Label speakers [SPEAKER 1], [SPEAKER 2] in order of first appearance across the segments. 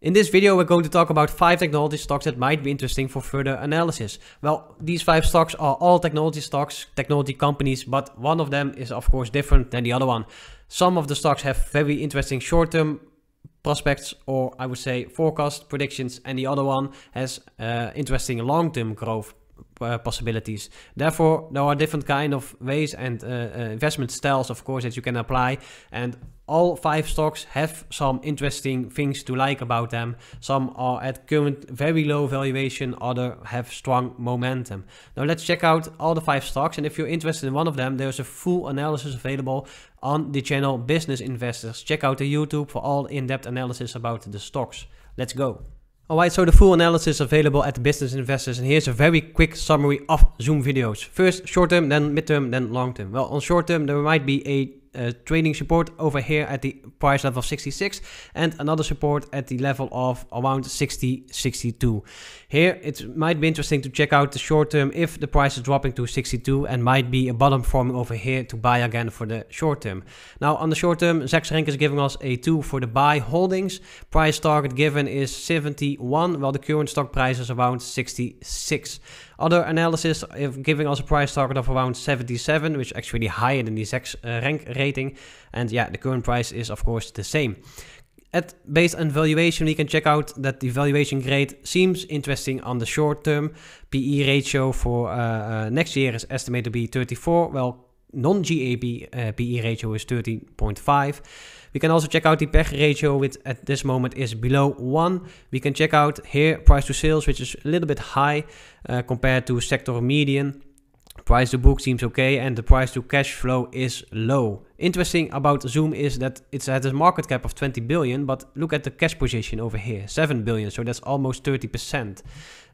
[SPEAKER 1] In this video we're going to talk about 5 technology stocks that might be interesting for further analysis. Well, these 5 stocks are all technology stocks, technology companies, but one of them is of course different than the other one. Some of the stocks have very interesting short-term prospects or I would say forecast predictions and the other one has uh, interesting long-term growth uh, possibilities. Therefore, there are different kind of ways and uh, uh, investment styles, of course, that you can apply. And all five stocks have some interesting things to like about them. Some are at current very low valuation, other have strong momentum. Now let's check out all the five stocks and if you're interested in one of them, there's a full analysis available on the channel Business Investors. Check out the YouTube for all in-depth analysis about the stocks. Let's go. Alright, so the full analysis available at Business Investors and here's a very quick summary of Zoom videos. First short term, then midterm, then long term. Well, on short term there might be a Eh, training trading support over here at the price level of 66 and another support at the level of around 60 62 here it might be interesting to check out the short term if the price is dropping to 62 and might be a bottom forming over here to buy again for the short term now on the short term Zach Renk is giving us a 2 for the buy holdings price target given is 71 while the current stock price is around 66 other analysis of giving us a price target of around 77, which is actually higher than the Zex uh, rank rating. And yeah, the current price is of course the same. At based on valuation, we can check out that the valuation grade seems interesting on the short term. PE ratio for uh, uh, next year is estimated to be 34, Well non-GAB uh, PE ratio is 13.5. We can also check out the PEG ratio, which at this moment is below 1. We can check out here price to sales, which is a little bit high uh, compared to sector median. Price to book seems okay and the price to cash flow is low. Interesting about Zoom is that it's at a market cap of 20 billion, but look at the cash position over here, 7 billion, so that's almost 30%.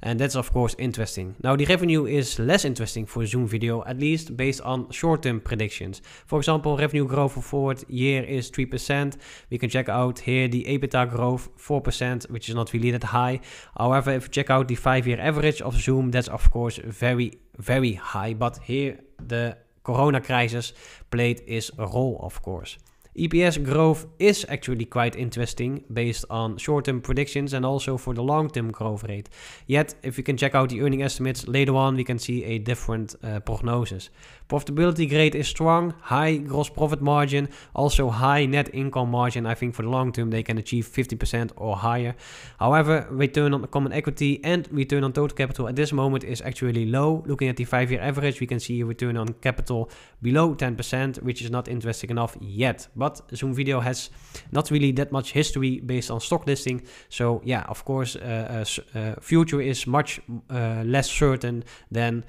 [SPEAKER 1] And that's of course interesting. Now the revenue is less interesting for Zoom Video, at least based on short-term predictions. For example, revenue growth for forward year is 3%. We can check out here the EBITDA growth 4%, which is not really that high. However, if you check out the five-year average of Zoom, that's of course very, very high. But here the corona crisis played its role, of course. EPS growth is actually quite interesting based on short-term predictions and also for the long-term growth rate. Yet, if we can check out the earning estimates later on, we can see a different uh, prognosis. Profitability grade is strong, high gross profit margin, also high net income margin. I think for the long term they can achieve 50% or higher. However, return on common equity and return on total capital at this moment is actually low. Looking at the five-year average, we can see a return on capital below 10%, which is not interesting enough yet. But Zoom Video has not really that much history based on stock listing. So yeah, of course, uh, uh, uh future is much uh, less certain than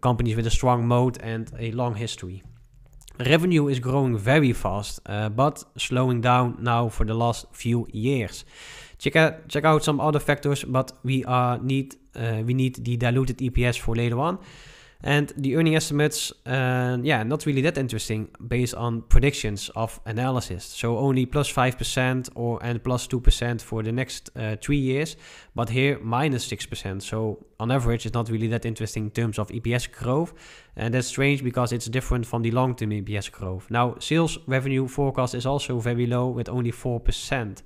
[SPEAKER 1] companies with a strong moat and a long history. Revenue is growing very fast, uh, but slowing down now for the last few years. Check out, check out some other factors, but we are need uh, we need the diluted EPS for later on. And the earning estimates, uh, yeah, not really that interesting based on predictions of analysis. So only plus 5% or and plus 2% for the next uh, three years, but here minus 6%. So on average, it's not really that interesting in terms of EPS growth. And that's strange because it's different from the long term EPS growth. Now, sales revenue forecast is also very low with only 4%.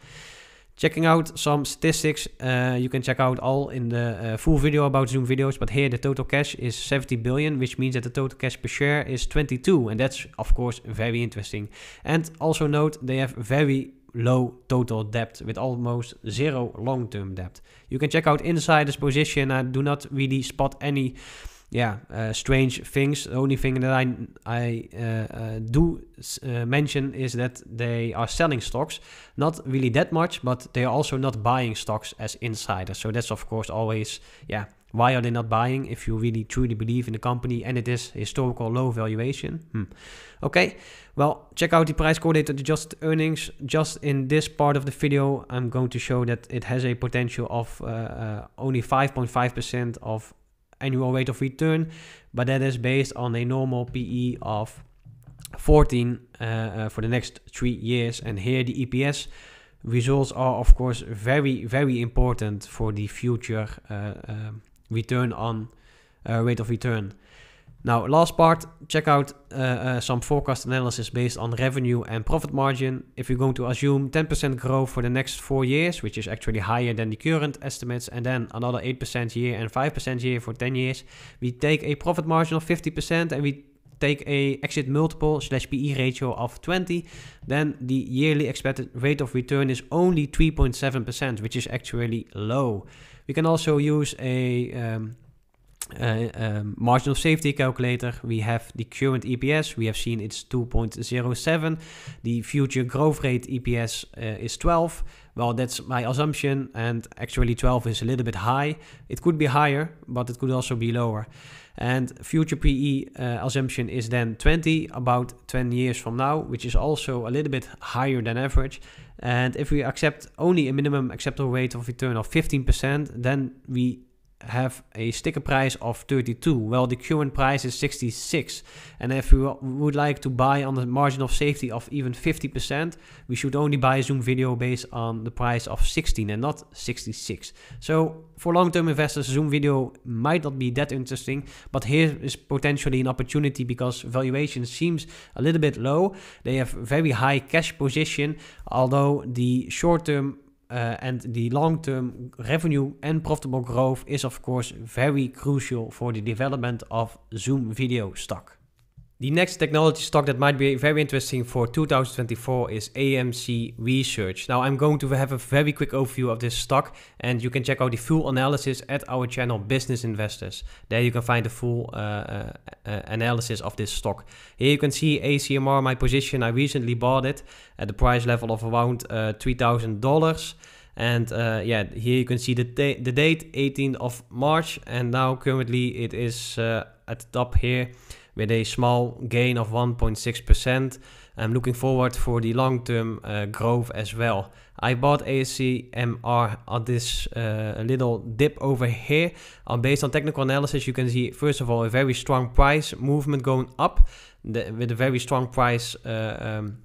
[SPEAKER 1] Checking out some statistics, uh, you can check out all in the uh, full video about Zoom videos. But here the total cash is 70 billion, which means that the total cash per share is 22. And that's, of course, very interesting. And also note, they have very low total debt with almost zero long-term debt. You can check out insiders position. I do not really spot any yeah, uh, strange things. The only thing that I I uh, uh, do eh, mention is that they are selling stocks, not really that much, but they are also not buying stocks as insiders. So that's of course always yeah. Why are they not buying if you really truly believe in the company and it is historical low valuation? Hmm. Okay, well, check out the price correlated adjusted earnings. Just in this part of the video, I'm going to show that it has a potential of only 5.5% of annual rate of return, but that is based on a normal PE of 14 uh, uh, for the next three years. And here the EPS results are, of course, very, very important for the future uh, um, return on uh, rate of return. Now, last part, check out uh, uh, some forecast analysis based on revenue and profit margin. If you're going to assume 10% growth for the next four years, which is actually higher than the current estimates, and then another 8% year and 5% year for 10 years, we take a profit margin of 50% and we take a exit multiple slash PE ratio of 20, then the yearly expected rate of return is only 3.7%, which is actually low. We can also use a um, Eh, ehm, margin of safety calculator. We have the current EPS. We have seen it's 2.07. The future growth rate EPS eh, is 12. Well, that's my assumption, and actually 12 is a little bit high. It could be higher, but it could also be lower. And future PE uh, eh, assumption is then 20, about 10 years from now, which is also a little bit higher than average. And if we accept only a minimum acceptable rate of return of 15%, then we have a sticker price of 32 well the current price is 66 and if we would like to buy on the margin of safety of even 50% we should only buy zoom video based on the price of 16 and not 66 so for long-term investors zoom video might not be that interesting but here is potentially an opportunity because valuation seems a little bit low they have very high cash position although the short-term Eh, and the long-term revenue and profitable growth is of course very crucial for the development of Zoom video stock. The next technology stock that might be very interesting for 2024 is AMC Research. Now, I'm going to have a very quick overview of this stock, and you can check out the full analysis at our channel Business Investors. There you can find the full uh, uh, uh analysis of this stock. Here you can see ACMR, my position. I recently bought it at the price level of around uh, $3,000. And uh, yeah, here you can see the, the date, 18th of March. And now currently it is uh, at the top here with a small gain of 1.6%. I'm looking forward for the long-term uh, growth as well. I bought ASCMR at uh, this uh, little dip over here. based on technical analysis, you can see, first of all, a very strong price movement going up the, with a very strong price um,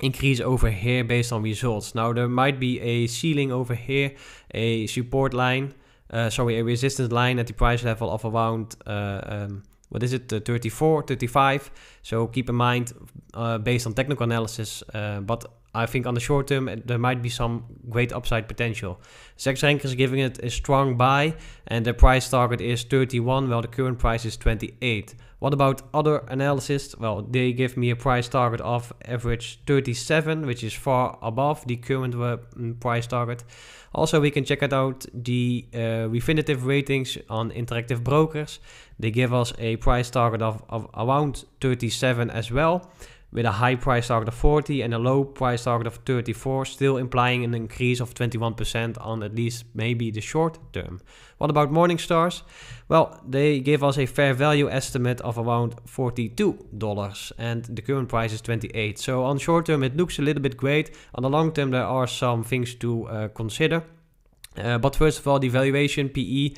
[SPEAKER 1] increase over here based on results. Now there might be a ceiling over here, a support line, uh, sorry, a resistance line at the price level of around uh, um, what is it, uh, 34, 35. So keep in mind, uh, based on technical analysis, uh, but I think on the short term, uh, there might be some great upside potential. Sex Rank is giving it a strong buy, and the price target is 31, while the current price is 28. What about other analysts? Well, they give me a price target of average 37, which is far above the current uh, price target. Also, we can check it out the uh, Refinitiv ratings on Interactive Brokers. They give us a price target of, of around 37 as well with a high price target of 40 and a low price target of 34, still implying an increase of 21% on at least maybe the short term. What about Morningstars? Well, they give us a fair value estimate of around $42 and the current price is 28. So on short term it looks a little bit great. On the long term there are some things to uh, consider. Uh, but first of all, the valuation PE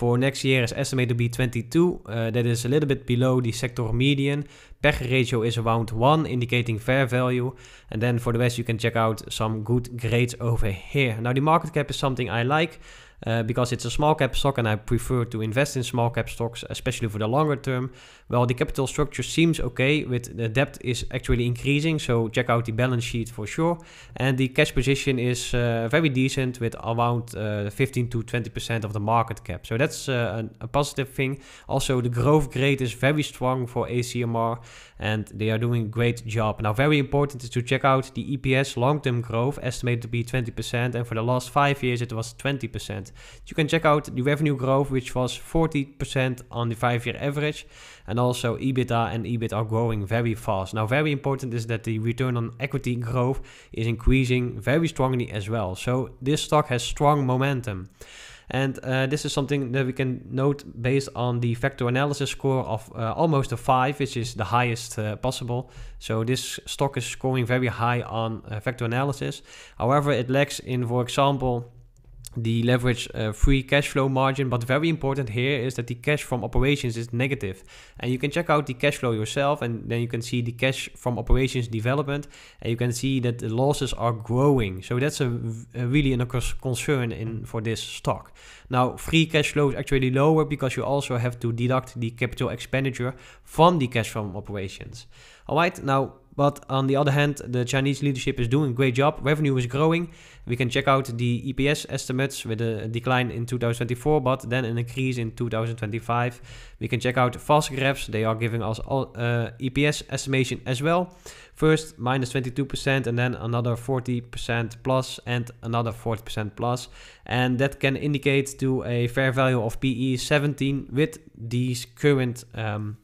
[SPEAKER 1] For next year is estimated to be 22. Uh, that is a little bit below the sector median. PEG ratio is around 1, indicating fair value. And then for the rest, you can check out some good grades over here. Now, the market cap is something I like. uh, because it's a small cap stock and I prefer to invest in small cap stocks, especially for the longer term. Well, the capital structure seems okay with the debt is actually increasing, so check out the balance sheet for sure. And the cash position is uh, very decent with around uh, 15 to 20% of the market cap. So that's an, a positive thing. Also, the growth rate is very strong for ACMR and they are doing a great job. Now, very important is to check out the EPS long-term growth estimated to be 20% and for the last five years it was 20%. You can check out the revenue growth, which was 40% on the five year average, and also EBITDA and EBIT are growing very fast. Now, very important is that the return on equity growth is increasing very strongly as well. So, this stock has strong momentum. And uh, this is something that we can note based on the factor analysis score of uh, almost a 5, which is the highest uh, possible. So this stock is scoring very high on uh, factor analysis. However, it lacks in, for example, the leverage uh, free cash flow margin but very important here is that the cash from operations is negative and you can check out the cash flow yourself and then you can see the cash from operations development and you can see that the losses are growing so that's a, a really a concern in for this stock now free cash flow is actually lower because you also have to deduct the capital expenditure from the cash from operations all right now but on the other hand, the Chinese leadership is doing a great job. Revenue is growing. We can check out the EPS estimates with a decline in 2024, but then an increase in 2025. We can check out fast graphs. They are giving us all, uh, EPS estimation as well. First, minus 22%, and then another 40% plus, and another 40% plus. And that can indicate to a fair value of PE 17 with these current um,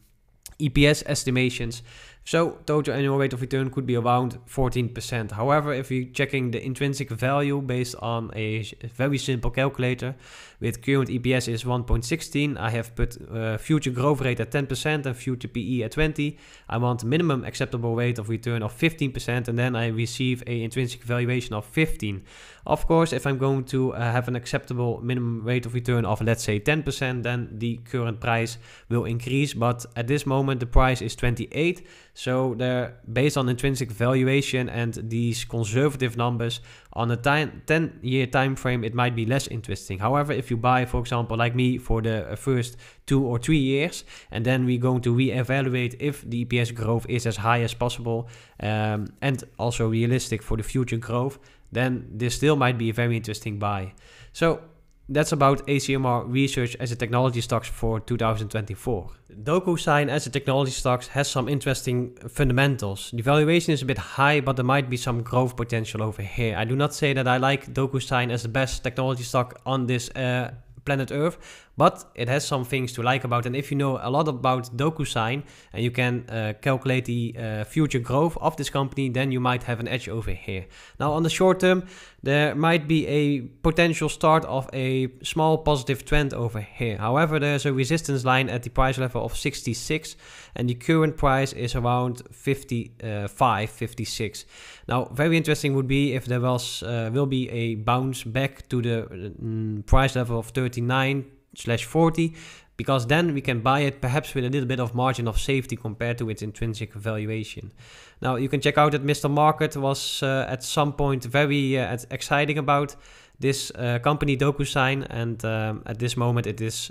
[SPEAKER 1] EPS estimations. So total annual rate of return could be around 14%. However, if you're checking the intrinsic value based on a very simple calculator, with current EPS is 1.16. I have put uh, future growth rate at 10% and future PE at 20. I want minimum acceptable rate of return of 15% and then I receive a intrinsic valuation of 15. Of course, if I'm going to uh, have an acceptable minimum rate of return of let's say 10%, then the current price will increase. But at this moment, the price is 28. So they're based on intrinsic valuation and these conservative numbers on a 10 year time frame, it might be less interesting. However, if you buy, for example, like me for the first two or three years, and then we're going to reevaluate if the EPS growth is as high as possible um, and also realistic for the future growth, then this still might be a very interesting buy. So that's about ACMR research as a technology stocks for 2024. DocuSign as a technology stocks has some interesting fundamentals. The valuation is a bit high, but there might be some growth potential over here. I do not say that I like DocuSign as the best technology stock on this uh, planet Earth, but it has some things to like about. And if you know a lot about DocuSign and you can uh, calculate the uh, future growth of this company, then you might have an edge over here. Now, on the short term, there might be a potential start of a small positive trend over here. However, there's a resistance line at the price level of 66 and the current price is around 55, uh, 56. Now, very interesting would be if there was uh, will be a bounce back to the mm, price level of 30 39 slash 40 because then we can buy it perhaps with a little bit of margin of safety compared to its intrinsic valuation. Now you can check out that Mr. Market was uh, at some point very uh, exciting about this uh, company DocuSign and um, at this moment it is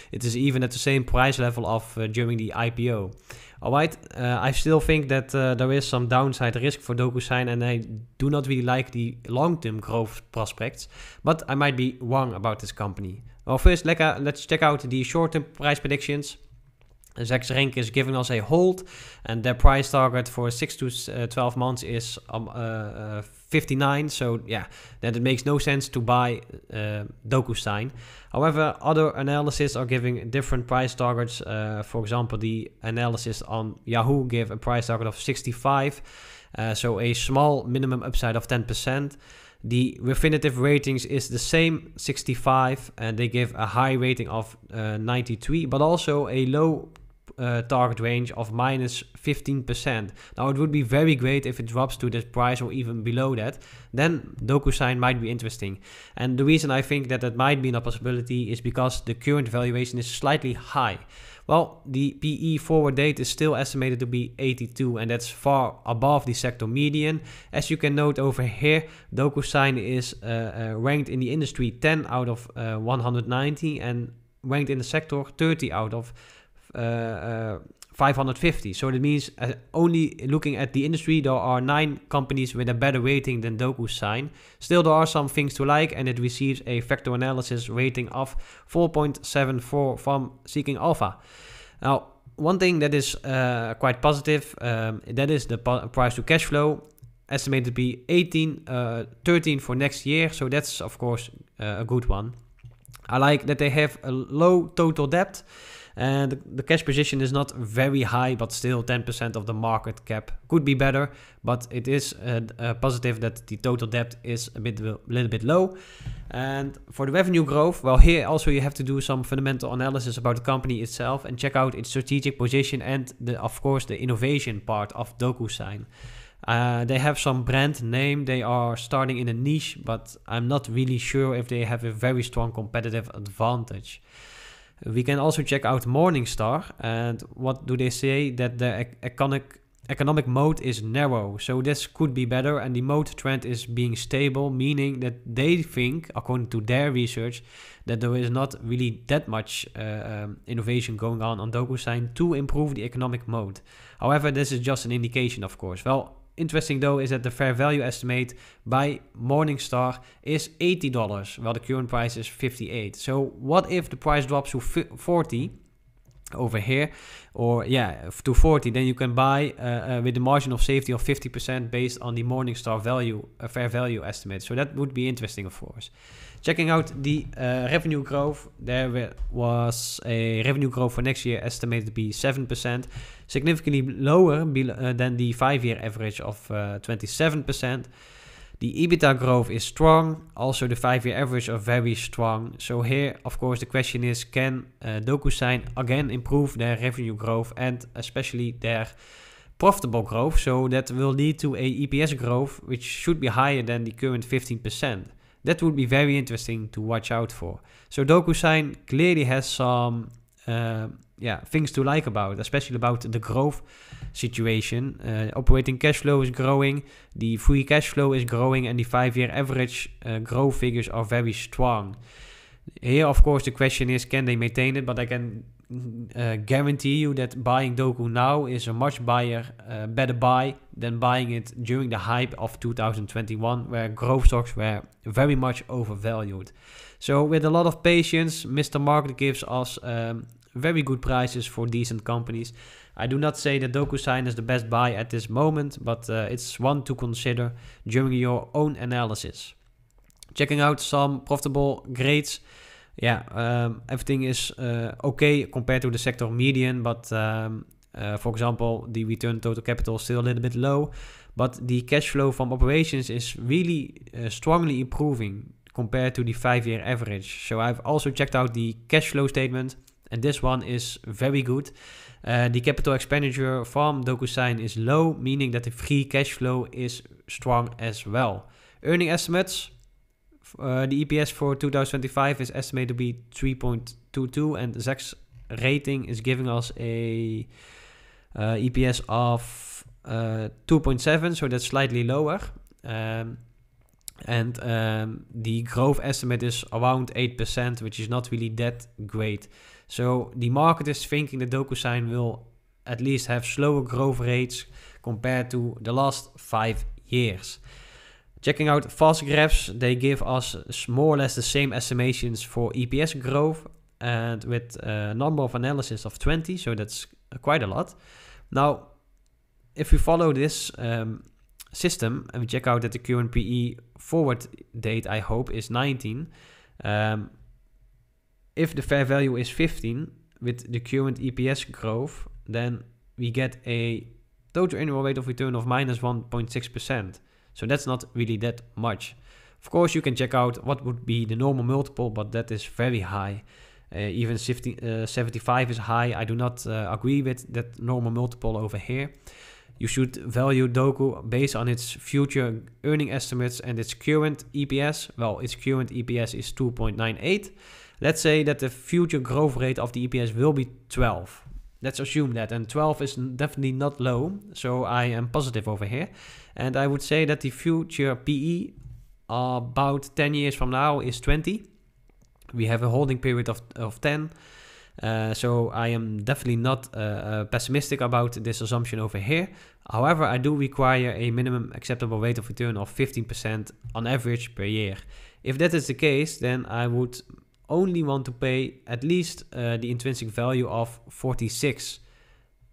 [SPEAKER 1] it is even at the same price level of uh, during the IPO. Alright, uh, I still think that uh, there is some downside risk for DocuSign and I do not really like the long-term growth prospects, but I might be wrong about this company. Well, first, let's check out the short-term price predictions. Zack Rink is giving us a hold, and their price target for 6 to uh, 12 months is um, uh, uh, 59. So, yeah, then it makes no sense to buy uh, DocuSign. However, other analysis are giving different price targets. Uh, for example, the analysis on Yahoo give a price target of 65, so a small minimum upside of 10%. The Refinitiv ratings is the same 65 and they give a high rating of uh, 93 but also a low uh, target range of minus 15%. Now it would be very great if it drops to this price or even below that. Then DocuSign might be interesting. And the reason I think that that might be a possibility is because the current valuation is slightly high. Well, the PE forward date is still estimated to be 82 and that's far above the sector median. As you can note over here, DocuSign is uh, uh, ranked in the industry 10 out of 190 and ranked in the sector 30 out of Eh, eh, 550. So that means uh, only looking at the industry, there are nine companies with a better rating than Doku's Still, there are some things to like, and it receives a factor analysis rating of 4.74 from Seeking Alpha. Now, one thing that is uh, quite positive um, that is the price to cash flow estimated to be 18 uh, 13 for next year so that's of course a good one i like that they have a low total debt and the cash position is not very high, but still 10% of the market cap could be better. But it is uh, uh, positive that the total debt is a bit, a little bit low. And for the revenue growth, well, here also you have to do some fundamental analysis about the company itself and check out its strategic position and the, of course, the innovation part of DocuSign. Uh, they have some brand name. They are starting in a niche, but I'm not really sure if they have a very strong competitive advantage. We can also check out Morningstar and what do they say that the economic economic mode is narrow. So this could be better and the mode trend is being stable, meaning that they think, according to their research, that there is not really that much uh, um, innovation going on on DocuSign to improve the economic mode. However, this is just an indication, of course. Well, Interesting though is that the fair value estimate by Morningstar is $80, while the current price is 58. So what if the price drops to 40 over here or yeah to 40 then you can buy uh, uh, with a margin of safety of 50% based on the Morningstar value uh, fair value estimate so that would be interesting of course Checking out the uh, revenue growth, there was a revenue growth for next year estimated to be 7%, significantly lower uh, than the five year average of 27%. Uh, the EBITDA growth is strong, also the five year average are very strong. So, here, of course, the question is can uh, DocuSign again improve their revenue growth and especially their profitable growth? So, that will lead to a EPS growth which should be higher than the current 15%. That would be very interesting to watch out for. So DocuSign clearly has some uh, yeah things to like about, especially about the growth situation. Uh, operating cash flow is growing, the free cash flow is growing, and the five-year average uh, growth figures are very strong. Here, of course, the question is can they maintain it? But I can uh, guarantee you that buying Doku now is a much buyer, uh, better buy than buying it during the hype of 2021, where growth stocks were very much overvalued. So, with a lot of patience, Mr. Market gives us um, very good prices for decent companies. I do not say that DocuSign is the best buy at this moment, but uh, it's one to consider during your own analysis. Checking out some profitable grades. Ja, um, everything is uh, okay compared to the sector median, but um, uh, for example, the return total capital is still a little bit low. But the cash flow from operations is really uh, strongly improving compared to the five-year average. So I've also checked out the cash flow statement, and this one is very good. Uh, the capital expenditure from DocuSign is low, meaning that the free cash flow is strong as well. Earning estimates eh, de EPS voor 2025 is estimated to be 3.22 and Zach's rating is giving us a EPS eh, e of 2.7, eh, so that's slightly lower. Um, and um, the growth estimate is around 8%, which is not really that great. So the market is thinking that DocuSign will at least have slower growth rates compared to the last five years. Checking out fast graphs, they give us more or less the same estimations for EPS growth and with a uh, number of analysis of 20, so that's quite a lot. Now, if we follow this um, system and we check out that the QNPE forward date, I hope, is 19, um, if the fair value is 15 with the current EPS growth, then we get a total annual rate of return of minus 1.6%. So that's not really that much. Of course, you can check out what would be the normal multiple, but that is very high. Uh, even 50, uh, 75 is high. I do not uh, agree with that normal multiple over here. You should value Doku based on its future earning estimates and its current EPS. Well, its current EPS is 2.98. Let's say that the future growth rate of the EPS will be 12. Let's assume that. And 12 is definitely not low, so I am positive over here. And I would say that the future PE about 10 years from now is 20. We have a holding period of, of 10. Uh, so I am definitely not uh, uh pessimistic about this assumption over here. However, I do require a minimum acceptable rate of return of 15% on average per year. If that is the case, then I would only want to pay at least uh, the intrinsic value of 46.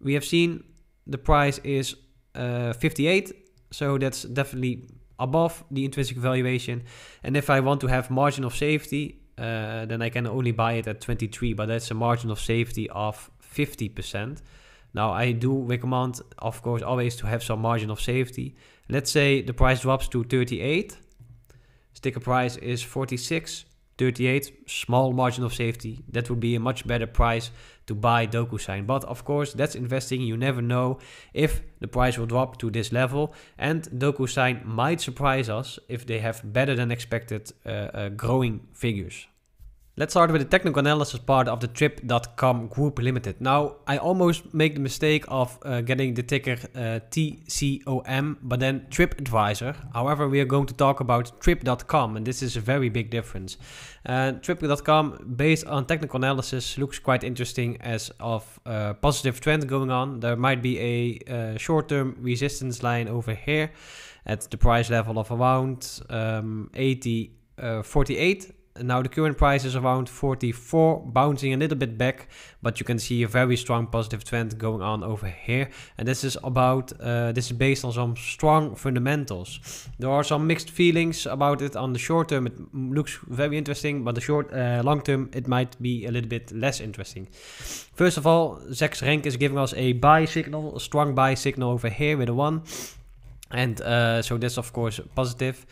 [SPEAKER 1] We have seen the price is uh, 58 so that's definitely above the intrinsic valuation. And if I want to have margin of safety, uh, then I can only buy it at 23, but that's a margin of safety of 50%. Now, I do recommend, of course, always to have some margin of safety. Let's say the price drops to 38, sticker price is 46. 38, small margin of safety. That would be a much better price to buy DocuSign. But of course, that's investing. You never know if the price will drop to this level. And DocuSign might surprise us if they have better than expected uh, uh, growing figures. Let's start with the technical analysis part of the Trip.com Group Limited. Now, I almost make the mistake of uh, getting the ticker uh, TCOM, but then TripAdvisor. However, we are going to talk about Trip.com, and this is a very big difference. Uh, Trip.com, based on technical analysis, looks quite interesting as of a uh, positive trend going on. There might be a uh, short-term resistance line over here at the price level of around um, 80 uh, 48 now the current price is around 44, bouncing a little bit back, but you can see a very strong positive trend going on over here. And this is about, uh, this is based on some strong fundamentals. There are some mixed feelings about it on the short term. It looks very interesting, but the short, uh, long term, it might be a little bit less interesting. First of all, Zex Rank is giving us a buy signal, a strong buy signal over here with a one. And uh, so that's of course positive.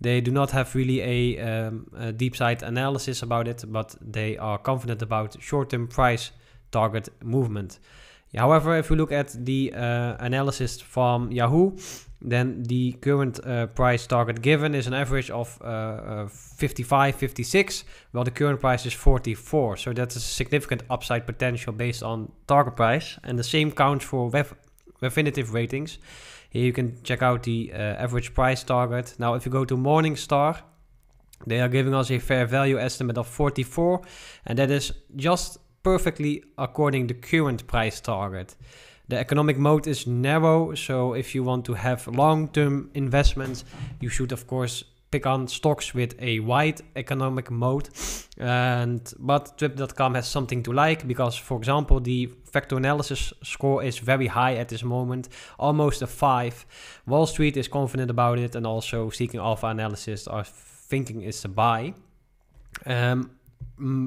[SPEAKER 1] They do not have really a, um, a deep side analysis about it, but they are confident about short term price target movement. However, if we look at the uh, analysis from Yahoo, then the current uh, price target given is an average of uh, uh 55, 56, while the current price is 44. So that's a significant upside potential based on target price. And the same counts for Refinitiv ratings. Here you can check out the uh, average price target. Now, if you go to Morningstar, they are giving us a fair value estimate of 44, and that is just perfectly according the current price target. The economic mode is narrow, so if you want to have long-term investments, you should of course pick on stocks with a wide economic mode. And but Trip.com has something to like because, for example, the factor analysis score is very high at this moment, almost a 5. Wall Street is confident about it, and also seeking alpha analysis are thinking it's a buy. Um,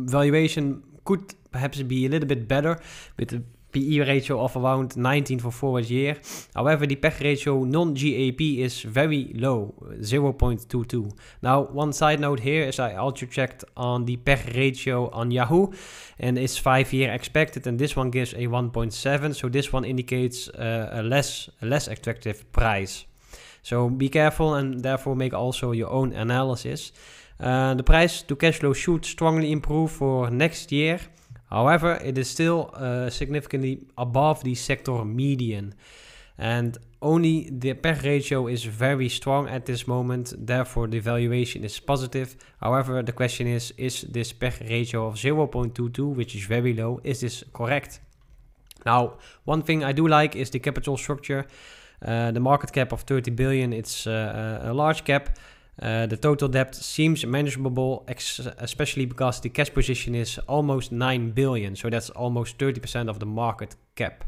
[SPEAKER 1] valuation could perhaps be a little bit better with PE ratio of around 19 for forward year. However, the PEG ratio non-GAP is very low, 0.22. Now, one side note here is I also checked on the PEG ratio on Yahoo, and it's 5 year expected, and this one gives a 1.7, so this one indicates uh, a less, less attractive price. So be careful and therefore make also your own analysis. Uh, the price to cash flow should strongly improve for next year. However, it is still uh, significantly above the sector median. And only the PEG ratio is very strong at this moment, therefore the valuation is positive. However, the question is, is this PEG ratio of 0.22, which is very low, is this correct? Now, one thing I do like is the capital structure. Uh, the market cap of 30 billion, it's uh, uh a large cap. Uh, eh, the total debt seems manageable, especially because the cash position is almost 9 billion, so that's almost 30% of the market cap.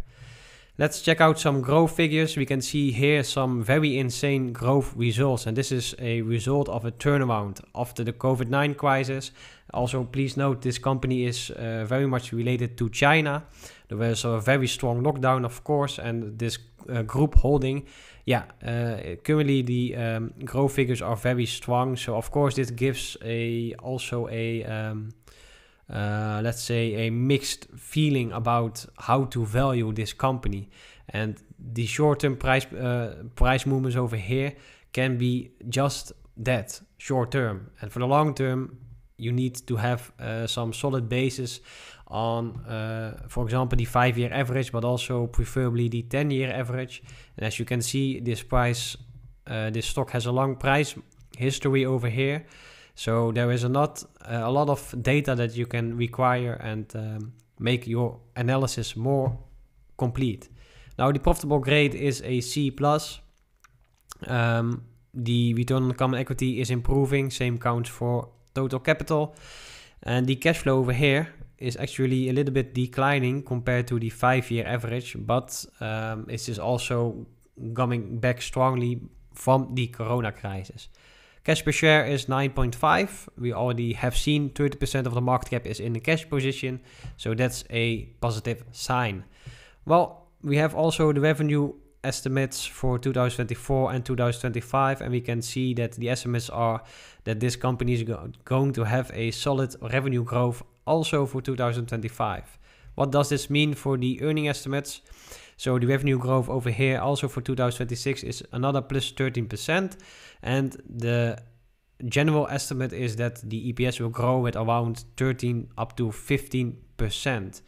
[SPEAKER 1] Let's check out some growth figures. We can see here some very insane growth results, and this is a result of a turnaround after the COVID 9 crisis. Also, please note this company is uh, very much related to China. There was a very strong lockdown, of course, and this uh, group holding Ja, uh, eh, currently the um, ehm, growth figures are very strong. So of course this gives a also a um, uh, let's say a mixed feeling about how to value this company. And the short-term price uh, price movements over here can be just that short term. And for the long term, you need to have some solid basis on, uh, for example, the five year average, but also preferably the 10 year average. And as you can see, this price, uh, this stock has a long price history over here. So there is a lot, eh, a lot of data that you can require and um, make your analysis more complete. Now, the profitable grade is a C plus. Um, the return on common equity is improving. Same counts for total capital. And the cash flow over here is actually a little bit declining compared to the five-year average, but um, it is also coming back strongly from the corona crisis. Cash per share is 9.5. We already have seen 30% of the market cap is in the cash position, so that's a positive sign. Well, we have also the revenue estimates for 2024 and 2025 and we can see that the estimates are that this company is go- going to have a solid revenue growth also for 2025. What does this mean for the earning estimates? So the revenue growth over here also for 2026 is another plus 13%. And the general estimate is that the EPS will grow with around 13 up to 15%.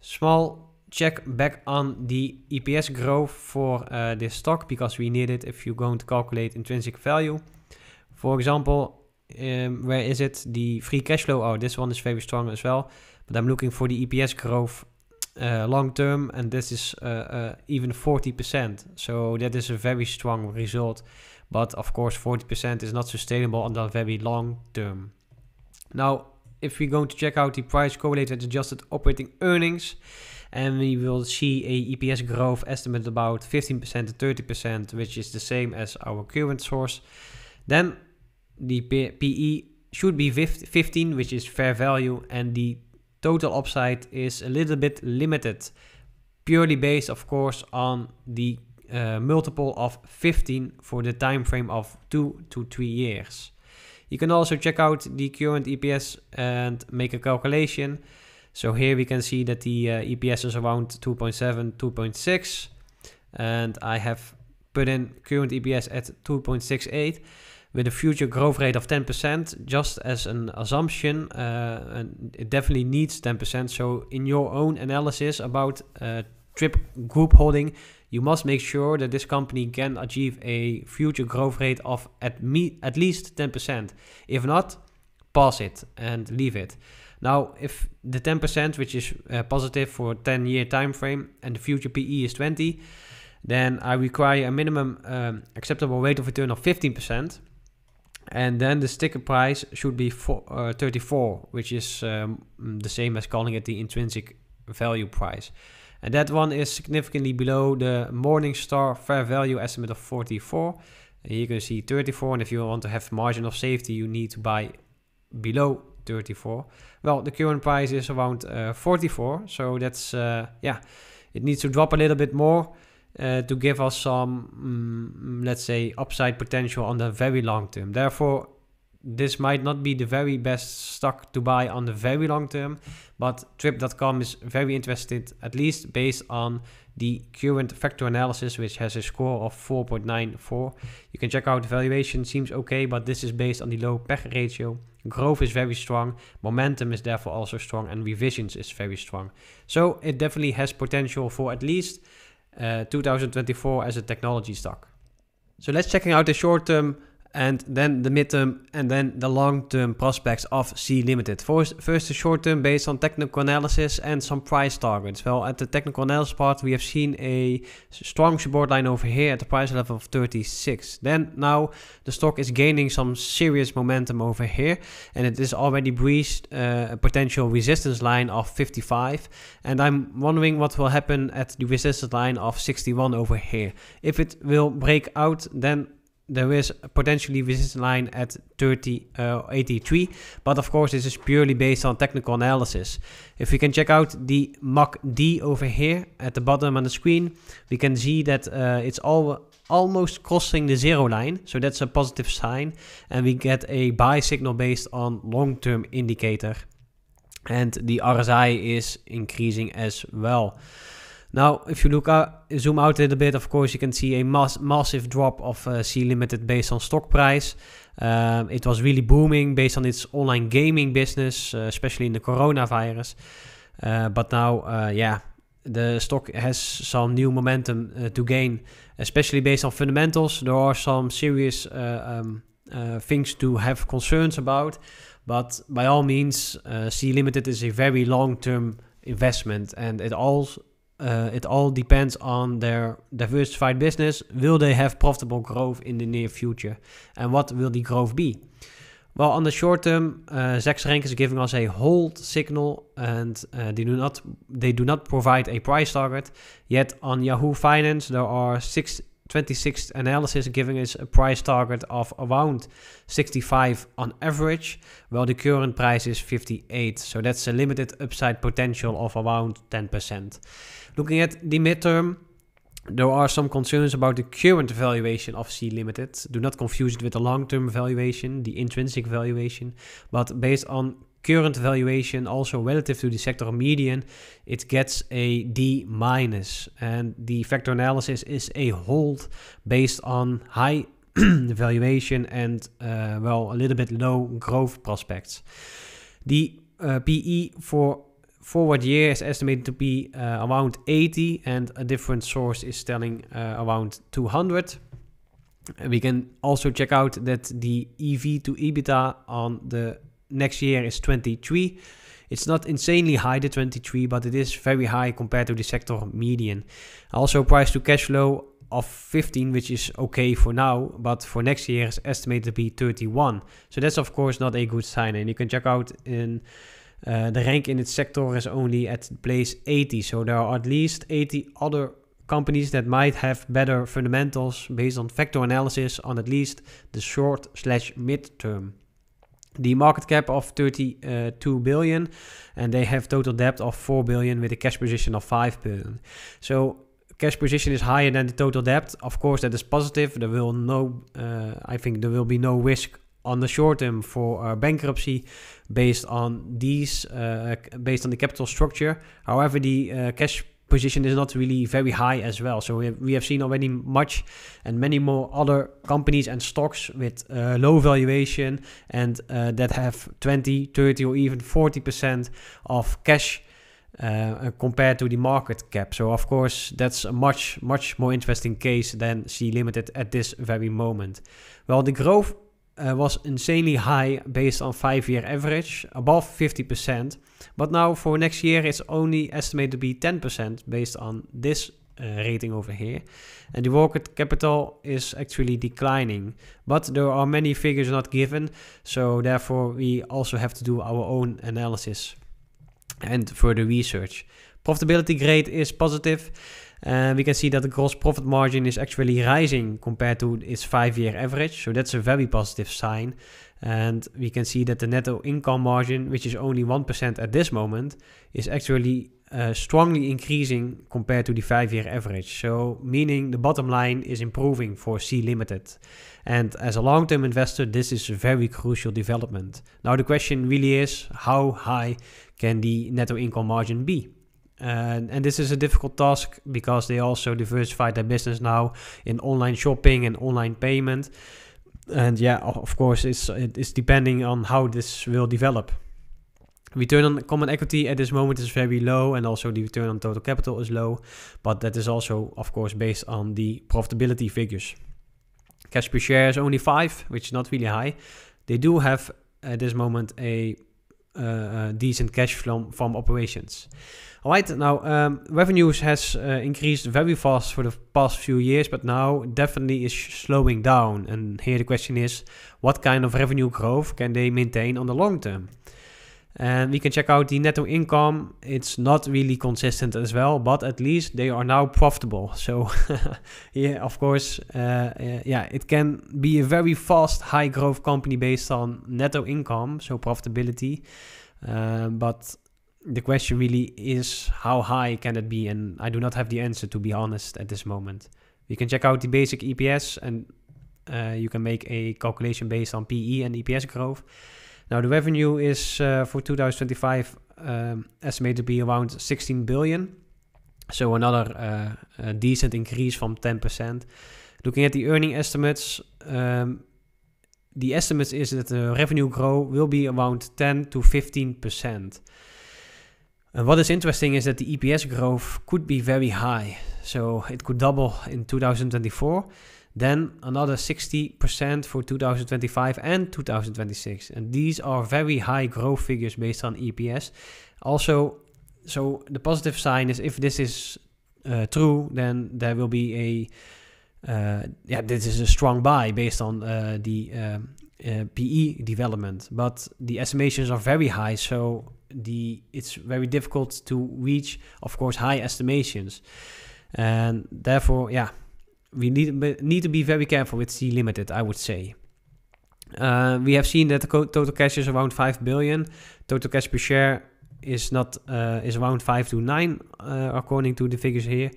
[SPEAKER 1] Small check back on the EPS growth for uh, this stock because we need it if you're going to calculate intrinsic value. For example, um, where is it? Die free cash flow. Oh, this one is very strong as well. But I'm looking for the EPS growth uh, long term, and this is uh, uh, even 40%. So that is a very strong result. But of course, 40% is not sustainable on the very long term. Now, if we're going to check out the price correlated adjusted operating earnings, and we will see a EPS growth estimate about 15% to 30%, which is the same as our current source. Then the PE should be 15, which is fair value, and the total upside is a little bit limited, purely based, of course, on the uh, multiple of 15 for the time frame of 2 to 3 years. You can also check out the current EPS and make a calculation. So here we can see that the uh, EPS is around 2.7, 2.6, and I have put in current EPS at 2.68 with a future growth rate of 10%, just as an assumption, uh, it definitely needs 10%. So, in your own analysis about uh, TRIP group holding, you must make sure that this company can achieve a future growth rate of at, me- at least 10%. If not, pass it and leave it. Now, if the 10%, which is uh, positive for 10 year time frame, and the future PE is 20, then I require a minimum um, acceptable rate of return of 15% and then the sticker price should be uh, 34 which is um, the same as calling it the intrinsic value price and that one is significantly below the Morningstar fair value estimate of 44 and you can see 34 and if you want to have margin of safety you need to buy below 34 well the current price is around uh, 44 so that's uh, yeah it needs to drop a little bit more Eh, to give us some, mm, let's say, upside potential on the very long term. Therefore, this might not be the very best stock to buy on the very long term, but Trip.com is very interested, at least based on the current factor analysis, which has a score of 4.94. You can check out the valuation, seems okay, but this is based on the low PEG ratio. Growth is very strong, momentum is therefore also strong, and revisions is very strong. So it definitely has potential for at least Eh, 2024 as a technology stock. So let's checking out the short-term and then the midterm and then the long-term prospects of C Limited. First, first the short term based on technical analysis and some price targets. Well, at the technical analysis part, we have seen a strong support line over here at the price level of 36. Then now the stock is gaining some serious momentum over here, and it is already breached uh, a potential resistance line of 55. And I'm wondering what will happen at the resistance line of 61 over here. If it will break out, then there is potentially resistance line at 30 uh, 83 but of course this is purely based on technical analysis if we can check out the MACD over here at the bottom on the screen we can see that uh, it's all almost crossing the zero line so that's a positive sign and we get a buy signal based on long-term indicator and the RSI is increasing as well now, if you look out, uh, zoom out a little bit, of course, you can see a mass, massive drop of uh, C Limited based on stock price. Um, uh, it was really booming based on its online gaming business, uh, especially in the coronavirus. Uh, but now, uh, yeah, the stock has some new momentum to gain, especially based on fundamentals. There are some serious um, things to have concerns about. But by all means, C Limited is a very long term investment and it all uh, it all depends on their diversified business. Will they have profitable growth in the near future? And what will the growth be? Well, on the short term, uh, Rank is giving us a hold signal, and uh, they do not they do not provide a price target. Yet on Yahoo Finance, there are six. 26 analysis giving us a price target of around 65 on average, while the current price is 58. So that's a limited upside potential of around 10%. Looking at the midterm, there are some concerns about the current valuation of C Limited. Do not confuse it with the long-term valuation, the intrinsic valuation, but based on current valuation also relative to the sector median, it gets a D minus. And the factor analysis is a hold based on high valuation and uh, well a little bit low growth prospects. The uh, PE for forward year is estimated to be uh, around 80 and a different source is telling uh, around 200 we can also check out that the ev to ebitda on the next year is 23 it's not insanely high the 23 but it is very high compared to the sector median also price to cash flow of 15 which is okay for now but for next year is estimated to be 31 so that's of course not a good sign and you can check out in the eh, rank in its sector is only at place 80, so there are at least 80 other companies that might have better fundamentals based on factor analysis on at least the short slash mid term. The market cap of 32 billion, and they have total debt of 4 billion with a cash position of 5 billion. So cash position is higher than the total debt. Of course, that is positive. There will no, uh, I think, there will be no risk on the short term for uh, bankruptcy based on these uh, based on the capital structure. However, the uh, cash position is not really very high as well. So we have, we have seen already much and many more other companies and stocks with uh, low valuation and uh, that have 20, 30 or even 40% of cash uh, uh, compared to the market cap. So of course that's a much, much more interesting case than C Limited at this very moment. Well, the growth Eh, was insanely high based on 5-year average, above 50%. But now for next year it's only estimated to be 10% based on this uh, rating over here. And the market capital is actually declining. But there are many figures not given, so therefore we also have to do our own analysis and further research. Profitability grade is positive. Eh, we can see that the gross profit margin is actually rising compared to its five-year average, so that's a very positive sign. And We can see that the netto income margin, which is only 1% at this moment, is actually eh, strongly increasing compared to the five-year average. So, Meaning the bottom line is improving for C Limited. And As a long-term investor, this is a very crucial development. Now, the question really is, how high can the netto income margin be? and, and this is a difficult task because they also diversify their business now in online shopping and online payment. And yeah, of course, it's it's depending on how this will develop. Return on common equity at this moment is very low, and also the return on total capital is low, but that is also, of course, based on the profitability figures. Cash per share is only 5, which is not really high. They do have at this moment a uh, decent cash flow from operations. All right. Now, um, revenues has uh, increased very fast for the past few years, but now definitely is slowing down. And here the question is, what kind of revenue growth can they maintain on the long term? And we can check out the netto income. It's not really consistent as well, but at least they are now profitable. So, yeah, of course, uh, uh, yeah, it can be a very fast, high growth company based on netto income, so profitability. Uh, but the question really is how high can it be? And I do not have the answer to be honest at this moment. You can check out the basic EPS and uh, you can make a calculation based on PE and EPS growth. Now the revenue is uh, for 2025 um, estimated to be around 16 billion. So another uh, decent increase from 10%. Looking at the earning estimates, um, the estimate is that the revenue grow will be around 10 to 15 percent. And what is interesting is that the EPS growth could be very high. So it could double in 2024, then another 60% for 2025 and 2026. And these are very high growth figures based on EPS. Also, so the positive sign is if this is uh, true, then there will be a uh, yeah, this is a strong buy based on uh, the um, uh, PE development. But the estimations are very high, so the it's very difficult to reach, of course, high estimations, and therefore, yeah, we need need to be very careful with C limited. I would say. Uh, we have seen that the total cash is around 5 billion. Total cash per share is not uh, is around 5 to 9 uh, according to the figures here.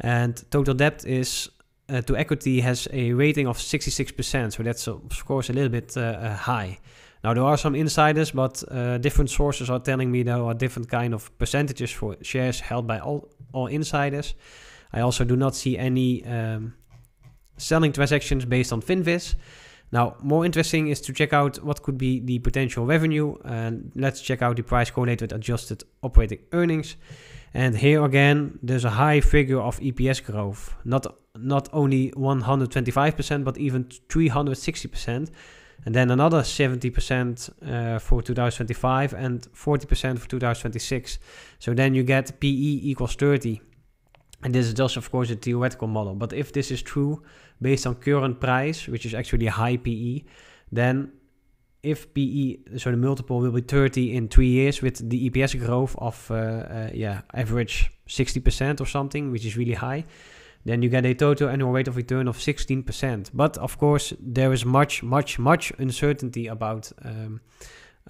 [SPEAKER 1] And total debt is uh, to equity has a rating of 66%. So that's of course a little bit uh, uh, high. Now there are some insiders, but uh, different sources are telling me there are different kind of percentages for shares held by all all insiders. I also do not see any um, selling transactions based on Finviz. Now, more interesting is to check out what could be the potential revenue, and let's check out the price correlated with adjusted operating earnings. And here again, there's a high figure of EPS growth, not not only 125%, but even 360% and then another 70% uh, for 2025 and 40% for 2026. So then you get PE equals 30. And this is just, of course, a theoretical model. But if this is true based on current price, which is actually high PE, then if PE, so the multiple will be 30 in three years with the EPS growth of, uh, uh, yeah, average 60% or something, which is really high then you get a total annual rate of return of 16%. But of course, there is much, much, much uncertainty about um,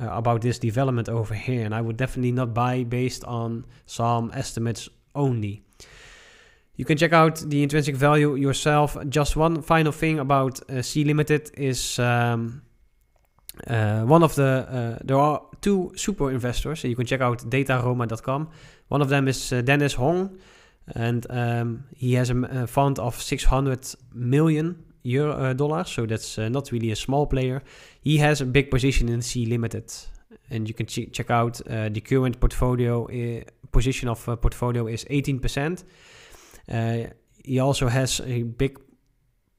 [SPEAKER 1] uh, about this development over here, and I would definitely not buy based on some estimates only. You can check out the intrinsic value yourself. Just one final thing about uh, C Limited is um, uh, one of the uh, there are two super investors, you can check out dataroma.com. One of them is uh, Dennis Hong and um, he has a, a, fund of 600 million euro, uh, dollars, so that's uh, not really a small player. He has a big position in C Limited, and you can ch- check out uh, the current portfolio uh, position of uh, portfolio is 18%. Uh, he also has a big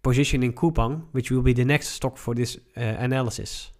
[SPEAKER 1] position in Coupang, which will be the next stock for this analysis.